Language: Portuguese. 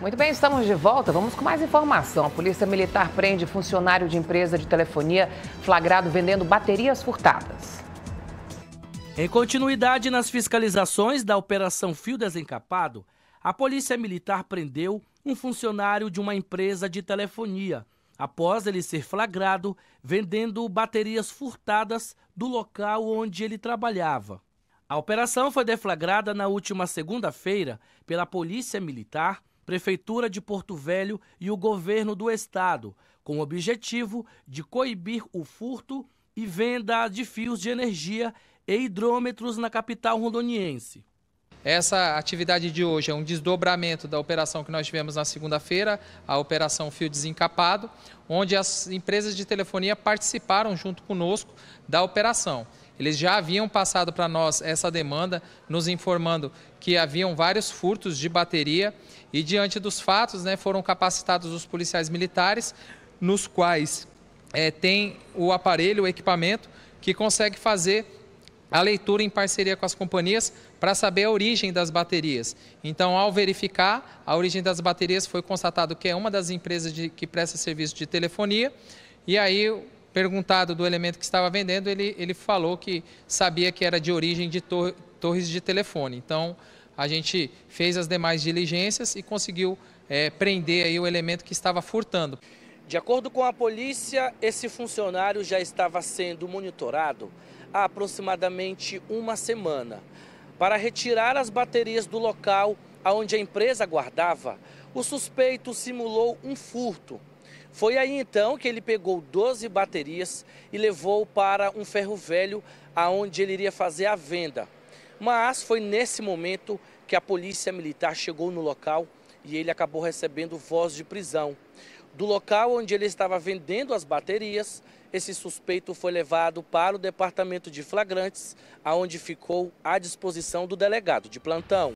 Muito bem, estamos de volta. Vamos com mais informação. A Polícia Militar prende funcionário de empresa de telefonia flagrado vendendo baterias furtadas. Em continuidade nas fiscalizações da Operação Fio Desencapado, a Polícia Militar prendeu um funcionário de uma empresa de telefonia após ele ser flagrado vendendo baterias furtadas do local onde ele trabalhava. A operação foi deflagrada na última segunda-feira pela Polícia Militar Prefeitura de Porto Velho e o governo do estado, com o objetivo de coibir o furto e venda de fios de energia e hidrômetros na capital rondoniense. Essa atividade de hoje é um desdobramento da operação que nós tivemos na segunda-feira, a operação Fio Desencapado, onde as empresas de telefonia participaram junto conosco da operação. Eles já haviam passado para nós essa demanda, nos informando que haviam vários furtos de bateria e diante dos fatos, né, foram capacitados os policiais militares, nos quais é, tem o aparelho, o equipamento que consegue fazer a leitura em parceria com as companhias para saber a origem das baterias. Então, ao verificar a origem das baterias, foi constatado que é uma das empresas de, que presta serviço de telefonia. E aí perguntado do elemento que estava vendendo, ele, ele falou que sabia que era de origem de tor torres de telefone. Então, a gente fez as demais diligências e conseguiu é, prender aí o elemento que estava furtando. De acordo com a polícia, esse funcionário já estava sendo monitorado há aproximadamente uma semana. Para retirar as baterias do local onde a empresa guardava, o suspeito simulou um furto foi aí então que ele pegou 12 baterias e levou para um ferro velho aonde ele iria fazer a venda. Mas foi nesse momento que a polícia militar chegou no local e ele acabou recebendo voz de prisão. Do local onde ele estava vendendo as baterias, esse suspeito foi levado para o departamento de flagrantes, aonde ficou à disposição do delegado de plantão.